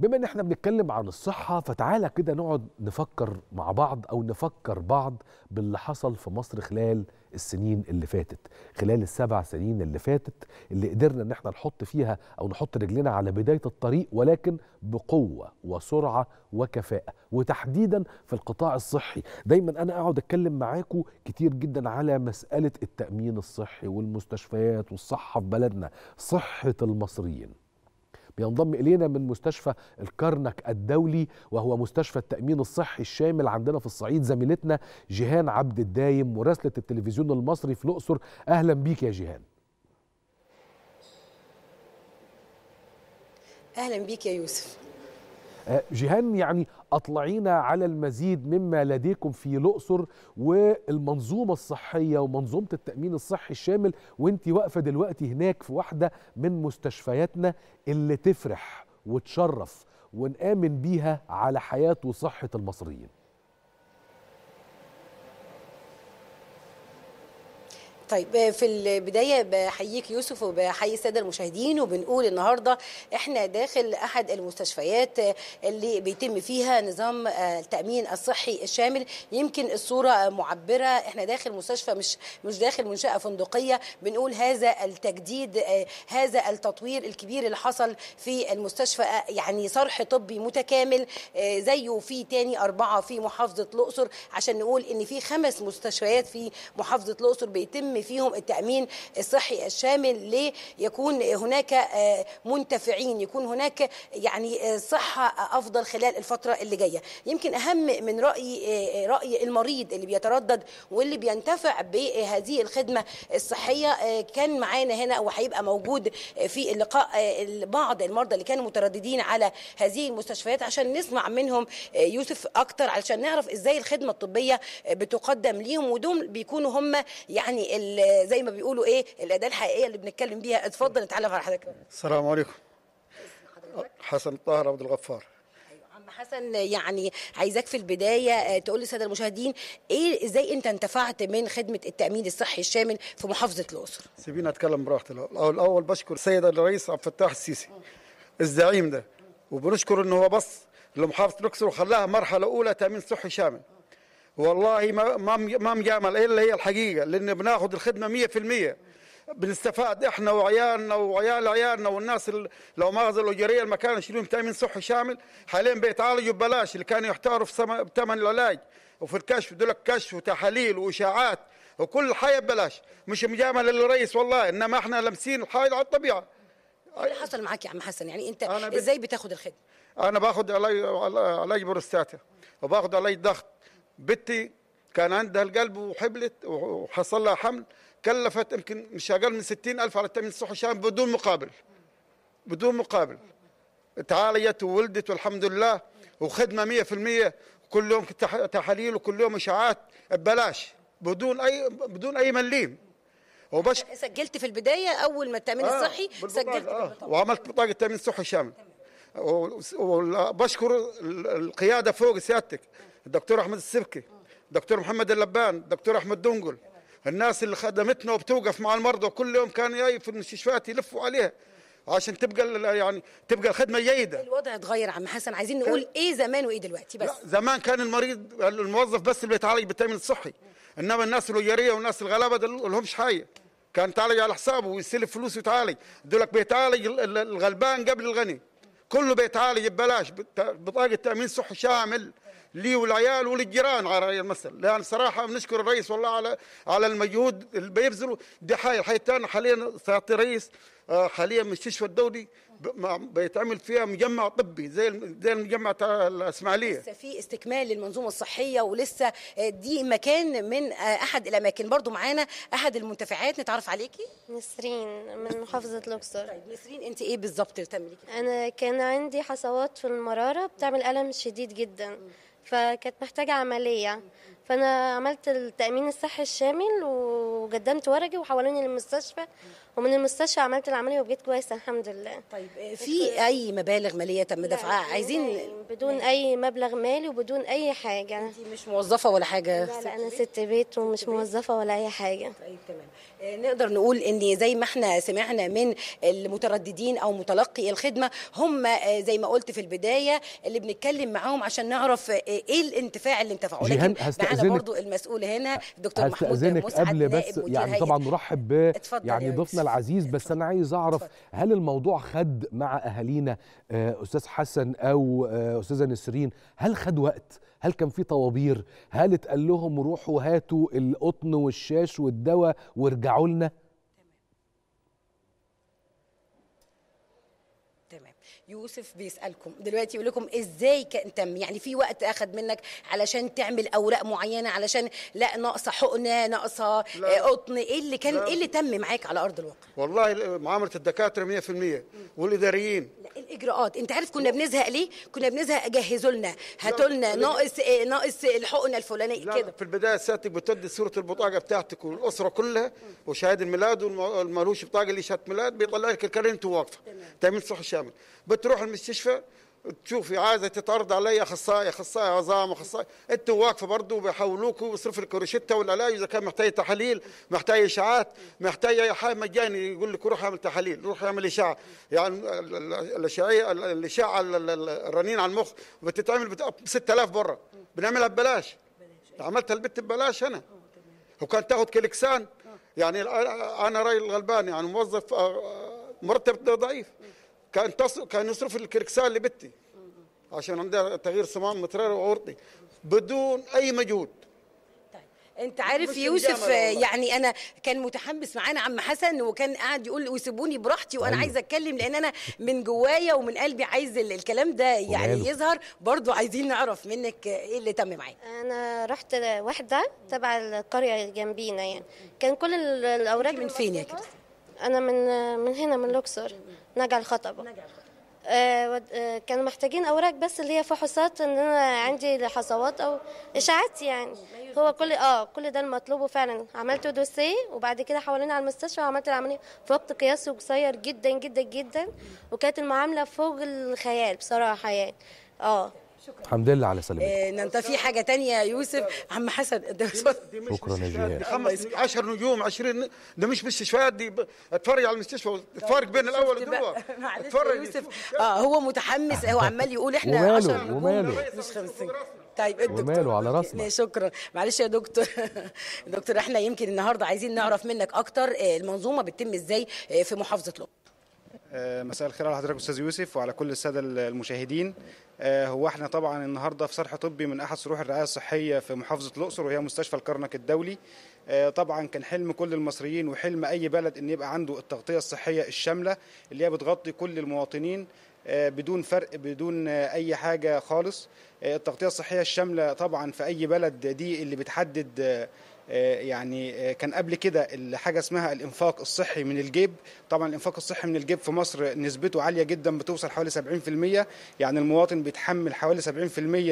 بما ان احنا بنتكلم عن الصحه فتعالى كده نقعد نفكر مع بعض او نفكر بعض باللي حصل في مصر خلال السنين اللي فاتت خلال السبع سنين اللي فاتت اللي قدرنا ان احنا نحط فيها او نحط رجلنا على بدايه الطريق ولكن بقوه وسرعه وكفاءه وتحديدا في القطاع الصحي دايما انا اقعد اتكلم معاكم كتير جدا على مساله التامين الصحي والمستشفيات والصحه في بلدنا صحه المصريين بينضم الينا من مستشفى الكرنك الدولي وهو مستشفى التامين الصحي الشامل عندنا في الصعيد زميلتنا جيهان عبد الدايم مراسله التلفزيون المصري في الاقصر اهلا بيك يا جيهان اهلا بيك يا يوسف جيهان يعني أطلعينا على المزيد مما لديكم في الأقصر والمنظومة الصحية ومنظومة التأمين الصحي الشامل وانت واقفة دلوقتي هناك في واحدة من مستشفياتنا اللي تفرح وتشرف ونآمن بيها على حياة وصحة المصريين طيب في البدايه بحييك يوسف وبحيي الساده المشاهدين وبنقول النهارده احنا داخل احد المستشفيات اللي بيتم فيها نظام التامين الصحي الشامل يمكن الصوره معبره احنا داخل مستشفى مش مش داخل منشاه فندقيه بنقول هذا التجديد هذا التطوير الكبير اللي حصل في المستشفى يعني صرح طبي متكامل زيه في تاني اربعه في محافظه الاقصر عشان نقول ان في خمس مستشفيات في محافظه الاقصر بيتم فيهم التأمين الصحي الشامل ليكون هناك آه، منتفعين يكون هناك يعني آه، صحة أفضل خلال الفترة اللي جاية يمكن أهم من رأي آه، رأي المريض اللي بيتردد واللي بينتفع بهذه الخدمة الصحية كان معانا هنا وهيبقى موجود في اللقاء بعض المرضى اللي كانوا مترددين على هذه المستشفيات عشان نسمع منهم يوسف أكتر علشان نعرف إزاي الخدمة الطبية بتقدم ليهم ودول بيكونوا هم يعني زي ما بيقولوا ايه الاداه الحقيقيه اللي بنتكلم بيها اتفضل اتعلم على حضرتك السلام عليكم حسن طاهر عبد الغفار أيوة، عم حسن يعني عايزاك في البدايه آه، تقول للساده المشاهدين ايه ازاي انت انتفعت من خدمه التامين الصحي الشامل في محافظه الاقصر سيبيني اتكلم براحتي الاول الاول بشكر السيد الرئيس عبد الفتاح السيسي الزعيم ده وبنشكر ان هو بص لمحافظه الاقصر وخلاها مرحله اولى تامين صحي شامل والله ما ما مجامل الا هي الحقيقه لان بناخذ الخدمه 100% بنستفاد احنا وعيالنا وعيال عيالنا والناس لو ما الاجريه جريه المكان يشيلون تامين صحي شامل حاليا بيتعالجوا ببلاش اللي كانوا يحتاروا في ثمن العلاج وفي الكشف دول كشف وتحاليل واشاعات وكل حاجه ببلاش مش مجامله للرئيس والله انما احنا لامسين الحائل على الطبيعه إيه اللي حصل معك يا عم حسن يعني انت ازاي بتاخذ الخدمه؟ انا باخذ علاج علاج بروستاتا وباخذ علاج ضغط بنتي كان عندها القلب وحبلت وحصل لها حمل كلفت يمكن مش اقل من 60 الف على التامين الصحي شهر بدون مقابل بدون مقابل تعالجت وولدت والحمد لله وخدمه 100% كل يوم تحاليل وكل يوم اشاعات ببلاش بدون اي بدون اي مليم وبش سجلت في البدايه اول ما التامين آه الصحي سجلت آه وعملت بطاقه التامين الصحي شامل وبشكر القياده فوق سيادتك الدكتور احمد السبكي الدكتور محمد اللبان الدكتور احمد دنقل الناس اللي خدمتنا وبتوقف مع المرضى كل يوم كان جاي في المستشفيات يلفوا عليها عشان تبقى يعني تبقى الخدمه جيده الوضع اتغير عم حسن عايزين نقول ايه زمان وايه دلوقتي بس لا زمان كان المريض الموظف بس اللي بيتعالج بالتامين الصحي انما الناس الوجريه والناس الغلابه دول لهمش حاجه كان تعالج على حسابه ويستلف فلوس ويتعالج دولك بيتعالج الغلبان قبل الغني كله بيتعالج ببلاش بطاقه تامين صحي شامل لي والعيال وللجيران على راي المثل لان صراحه بنشكر الرئيس والله على على المجهود اللي بيبذله دي حي الحي حاليا سيادة الرئيس آه، حاليا مستشفى الدولي بيتعمل فيها مجمع طبي زي زي المجمع تاع الاسماعيليه لسه في استكمال للمنظومه الصحيه ولسه آه، دي مكان من آه، احد الاماكن برضو معانا احد المنتفعات نتعرف عليكي نسرين من محافظه الاقصر طيب نسرين انت ايه بالظبط بتعملي انا كان عندي حصوات في المراره بتعمل الم شديد جدا م. فكنت محتاجة عملية فانا عملت التامين الصحي الشامل وقدمت ورقي وحولوني للمستشفى ومن المستشفى عملت العمليه وبقيت كويسه الحمد لله طيب آه، في اي مبالغ ماليه تم دفعها يعني عايزين يعني بدون يعني اي مبلغ مالي وبدون اي حاجه انت مش موظفه ولا حاجه لا, لا انا ست بيت ومش موظفه ولا اي حاجه طيب تمام آه، نقدر نقول ان زي ما احنا سمعنا من المترددين او متلقي الخدمه هم آه، زي ما قلت في البدايه اللي بنتكلم معاهم عشان نعرف ايه الانتفاع اللي انتفعوا لكن انا برضو المسؤول هنا الدكتور محمود مسعد قبل بس يعني طبعا نرحب ب يعني ضيفنا العزيز بس انا عايز اعرف هل الموضوع خد مع اهالينا آه، استاذ حسن او آه، استاذه نسرين هل خد وقت هل كان في طوابير هل اتقال لهم روحوا هاتوا القطن والشاش والدواء وارجعوا لنا تمام يوسف بيسالكم دلوقتي يقول لكم ازاي كان تم يعني في وقت اخذ منك علشان تعمل اوراق معينه علشان لا ناقصه حقنه آه، ناقصه قطن ايه اللي كان لا. ايه اللي تم معاك على ارض الواقع والله معامله الدكاتره 100% والاداريين الاجراءات انت عارف كنا بنزهق ليه كنا بنزهق جهزوا لنا هاتوا لنا ناقص إيه ناقص الحقنه الفلانيه كده في البدايه سيادتك بتدي صوره البطاقه بتاعتك والاسره كلها وشهاده الميلاد والمالوش بطاقه اللي شهاده ميلاد بيطلع لك الكارنت واقفه تامين صحي شامل بتروح المستشفى تشوفي عايزه تتعرض علي اخصائي اخصائي عظام اخصائي انت واقفه برضه بيحولوكوا بيصرفوا الكروشته والعلاج اذا كان محتاج تحاليل محتاج اشاعات محتاج اي حاجه مجاني يقول لك روح اعمل تحاليل روح اعمل اشاعه يعني الاشعه الاشعه الرنين على المخ بتتعمل ب 6000 بره بنعملها ببلاش عملتها البت ببلاش انا وكان تاخذ كلكسان يعني انا راي الغلبان يعني موظف آه، مرتب ضعيف كان تص... كان يصرف الكركسان لبتي عشان عندها تغيير صمام متراري وعرضي بدون اي مجهود طيب، انت عارف يوسف يعني انا كان متحمس معانا عم حسن وكان قاعد يقول وسيبوني براحتي وانا أيوه. عايز اتكلم لان انا من جوايا ومن قلبي عايز الكلام ده يعني وماله. يظهر برضو عايزين نعرف منك ايه اللي تم معاك انا رحت واحده تبع القريه جنبينا يعني كان كل الاوراق من فين يا كده انا من من هنا من لوكسور نجع الخطبه آه، آه، كانوا محتاجين اوراق بس اللي هي فحوصات ان انا عندي حصوات او اشاعات يعني هو كل اه كل ده المطلوب وفعلا عملت دوسيه وبعد كده حولوني على المستشفى وعملت العمليه في وقت قياسي قصير جدا جدا جدا وكانت المعامله فوق الخيال بصراحه يعني اه شكرا الحمد لله على سلامتك انت آه، في حاجه ثانيه يا يوسف عم حسن شكرا يا جهاد 10 نجوم 20 ده مش مستشفيات دي اتفرج على المستشفى اتفرج بين الاول والدول اتفرج يا يوسف اه هو متحمس هو عمال يقول احنا 10 نجوم وماله مش 50 طيب الدكتور وماله على راسنا شكرا معلش يا دكتور دكتور احنا يمكن النهارده عايزين نعرف منك اكتر آه، المنظومه بتتم ازاي آه، في محافظه لقب آه، مساء الخير على حضرتك استاذ يوسف وعلى كل الساده المشاهدين آه، هو احنا طبعا النهارده في صرح طبي من احد صروح الرعايه الصحيه في محافظه الاقصر وهي مستشفى الكرنك الدولي آه، طبعا كان حلم كل المصريين وحلم اي بلد ان يبقى عنده التغطيه الصحيه الشامله اللي هي بتغطي كل المواطنين بدون فرق بدون اي حاجه خالص التغطيه الصحيه الشامله طبعا في اي بلد دي اللي بتحدد آه، يعني آه، كان قبل كده حاجه اسمها الانفاق الصحي من الجيب طبعا الانفاق الصحي من الجيب في مصر نسبته عاليه جدا بتوصل حوالي 70% يعني المواطن بيتحمل حوالي 70%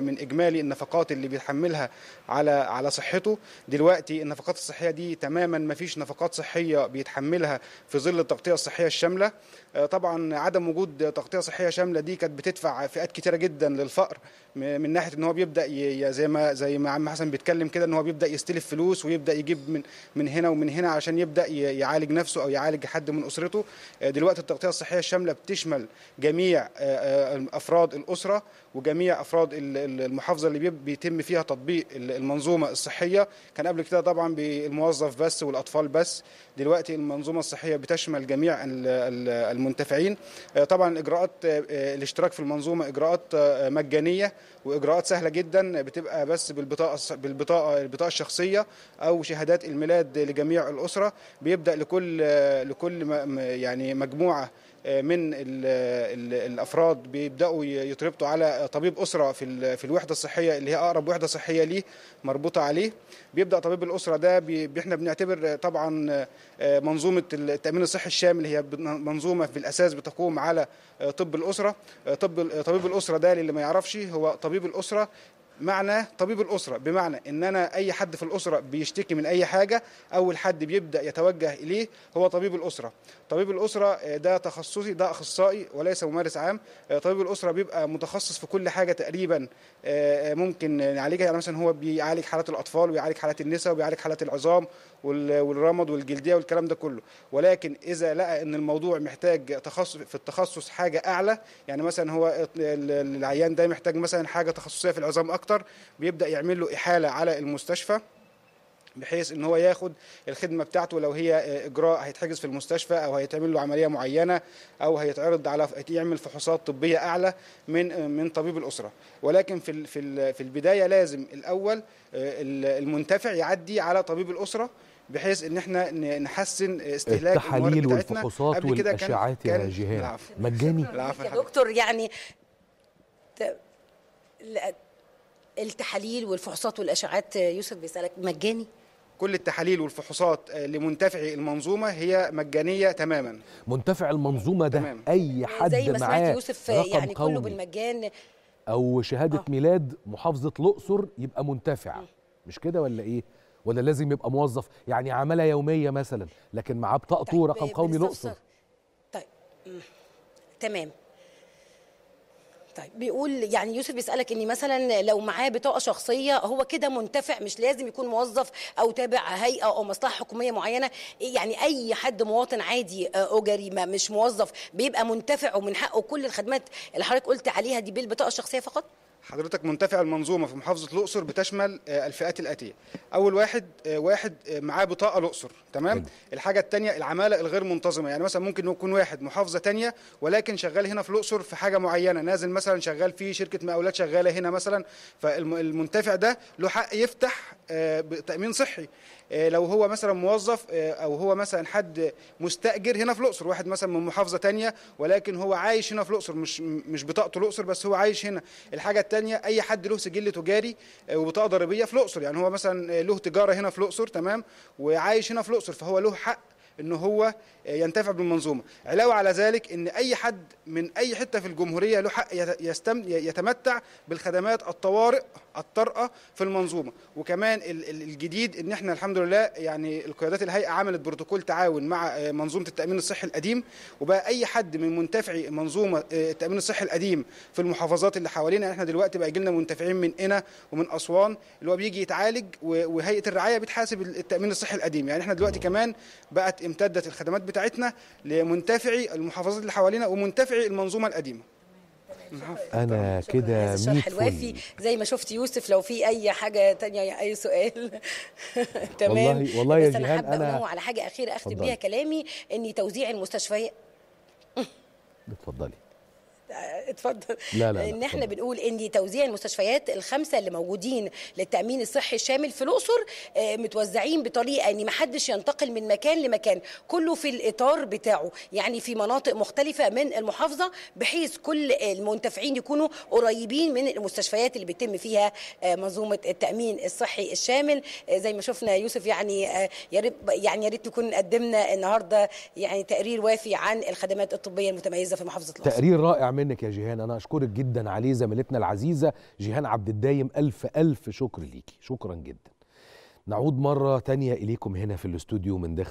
من اجمالي النفقات اللي بيتحملها على على صحته دلوقتي النفقات الصحيه دي تماما ما فيش نفقات صحيه بيتحملها في ظل التغطيه الصحيه الشامله آه، طبعا عدم وجود تغطيه صحيه شامله دي كانت بتدفع فئات كتيره جدا للفقر من ناحيه ان هو بيبدا زي ما زي ما عم حسن بيتكلم كده ان هو بيبدا يستلف فلوس كويس ويبدا يجيب من من هنا ومن هنا عشان يبدا يعالج نفسه او يعالج حد من اسرته آه، دلوقتي التغطيه الصحيه الشامله بتشمل جميع آه، آه، افراد الاسره وجميع افراد المحافظه اللي بيتم فيها تطبيق المنظومه الصحيه كان قبل كده طبعا بالموظف بس والاطفال بس دلوقتي المنظومه الصحيه بتشمل جميع المنتفعين طبعا اجراءات الاشتراك في المنظومه اجراءات مجانيه واجراءات سهله جدا بتبقى بس بالبطاقه بالبطاقه البطاقه الشخصيه او شهادات الميلاد لجميع الاسره بيبدا لكل لكل يعني مجموعه آه، من الافراد بيبداوا يتربطوا على طبيب اسره في في الوحده الصحيه اللي هي اقرب وحده صحيه ليه مربوطه عليه بيبدا طبيب الاسره ده احنا بنعتبر طبعا آه، منظومه التامين الصحي الشامل هي منظومه في الاساس بتقوم على آه، طب الاسره طب طبيب الاسره ده للي ما يعرفش هو طبيب الاسره معنى طبيب الأسرة بمعنى إن أنا أي حد في الأسرة بيشتكي من أي حاجة أول حد بيبدأ يتوجه إليه هو طبيب الأسرة طبيب الأسرة آه، ده تخصصي ده أخصائي وليس ممارس عام آه، طبيب الأسرة بيبقى متخصص في كل حاجة تقريبا آه، ممكن نعالجها يعني مثلا هو بيعالج حالات الأطفال ويعالج حالات النساء وبيعالج حالات العظام والرمد والجلديه والكلام ده كله ولكن اذا لقى ان الموضوع محتاج تخصص في التخصص حاجه اعلى يعني مثلا هو العيان ده محتاج مثلا حاجه تخصصيه في العظام اكتر بيبدا يعمل له احاله على المستشفى بحيث ان هو ياخد الخدمه بتاعته لو هي اجراء هيتحجز في المستشفى او هيتعمل له عمليه معينه او هيتعرض على يعمل فحوصات طبيه اعلى من من طبيب الاسره ولكن في في البدايه لازم الاول آه، المنتفع يعدي على طبيب الاسره بحيث ان احنا نحسن استهلاك يعني التحاليل والفحوصات والاشعاعات يا جهاد مجاني يا دكتور يعني التحاليل والفحوصات والاشعاعات يوسف بيسالك مجاني كل التحاليل والفحوصات آه، لمنتفعي المنظومه هي مجانيه تماما منتفع المنظومه ده تمام. اي حد زي ما سمعت يوسف يعني كله قومي. بالمجان او شهاده آه. ميلاد محافظه الاقصر يبقى منتفع مش كده ولا ايه ولا لازم يبقى موظف يعني عماله يوميه مثلا لكن معاه بطاقته طيب رقم قومي الاقصر طيب تمام طيب بيقول يعني يوسف بيسالك اني مثلا لو معاه بطاقه شخصيه هو كده منتفع مش لازم يكون موظف او تابع هيئه او مصلحه حكوميه معينه يعني اي حد مواطن عادي آه، اجري ما مش موظف بيبقى منتفع ومن حقه كل الخدمات اللي حضرتك قلت عليها دي بالبطاقه الشخصيه فقط حضرتك منتفع المنظومه في محافظه الاقصر بتشمل آه، الفئات الاتيه اول واحد آه، واحد آه، معاه بطاقه الاقصر تمام الحاجه الثانيه العماله الغير منتظمه يعني مثلا ممكن يكون واحد محافظه ثانيه ولكن شغال هنا في الاقصر في حاجه معينه نازل مثلا شغال في شركه مقاولات شغاله هنا مثلا فالمنتفع ده له حق يفتح تامين صحي آه، لو هو مثلا موظف آه، او هو مثلا حد مستاجر هنا في الاقصر واحد مثلا من محافظه تانية ولكن هو عايش هنا في الاقصر مش مش بطاقته الاقصر بس هو عايش هنا الحاجه الثانيه اي حد له سجل تجاري آه، وبطاقه ضريبيه في الاقصر يعني هو مثلا له تجاره هنا في الاقصر تمام وعايش هنا في الاقصر فهو له حق ان هو ينتفع بالمنظومه علاوه على ذلك ان اي حد من اي حته في الجمهوريه له حق يستم يتمتع بالخدمات الطوارئ الطارئه في المنظومه وكمان الجديد ان احنا الحمد لله يعني القيادات الهيئه عملت بروتوكول تعاون مع منظومه التامين الصحي القديم وبقى اي حد من منتفعي منظومه آه، التامين الصحي القديم في المحافظات اللي حوالينا احنا دلوقتي بقى جيلنا منتفعين من هنا ومن اسوان اللي هو بيجي يتعالج وهيئه الرعايه بتحاسب التامين الصحي القديم يعني احنا دلوقتي كمان بقت امتدت الخدمات بتاعتنا لمنتفعي المحافظات اللي حوالينا ومنتفعي المنظومه القديمه انا كده شرح الوافي زي ما شفت يوسف لو في اي حاجه تانية اي سؤال تمام والله والله يا جيهان انا حابه انا على حاجه اخيره اختم بيها كلامي ان توزيع المستشفيات اتفضلي اتفضل لا لا ان احنا بنقول ان توزيع المستشفيات الخمسه اللي موجودين للتامين الصحي الشامل في الاقصر آه، متوزعين بطريقه ان ما حدش ينتقل من مكان لمكان كله في الاطار بتاعه يعني في مناطق مختلفه من المحافظه بحيث كل المنتفعين يكونوا قريبين من المستشفيات اللي بيتم فيها آه، منظومه التامين الصحي الشامل آه، زي ما شفنا يوسف يعني يا ريت يعني يا ريت نكون قدمنا النهارده يعني تقرير وافي عن الخدمات الطبيه المتميزه في محافظه الاقصر تقرير رائع منك يا جيهان انا اشكرك جدا عليه زميلتنا العزيزه جيهان عبد الدايم الف الف شكر ليكي شكرا جدا نعود مره تانية اليكم هنا في الاستوديو من داخل